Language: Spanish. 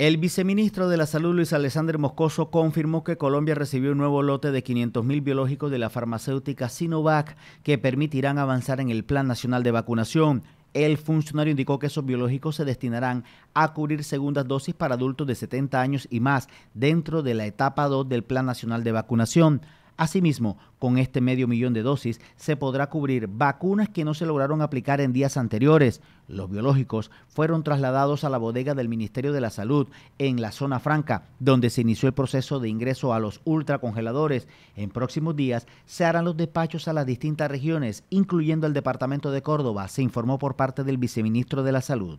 El viceministro de la Salud, Luis Alexander Moscoso, confirmó que Colombia recibió un nuevo lote de 500.000 biológicos de la farmacéutica Sinovac que permitirán avanzar en el Plan Nacional de Vacunación. El funcionario indicó que esos biológicos se destinarán a cubrir segundas dosis para adultos de 70 años y más dentro de la etapa 2 del Plan Nacional de Vacunación. Asimismo, con este medio millón de dosis se podrá cubrir vacunas que no se lograron aplicar en días anteriores. Los biológicos fueron trasladados a la bodega del Ministerio de la Salud en la zona franca, donde se inició el proceso de ingreso a los ultracongeladores. En próximos días se harán los despachos a las distintas regiones, incluyendo el departamento de Córdoba, se informó por parte del viceministro de la Salud.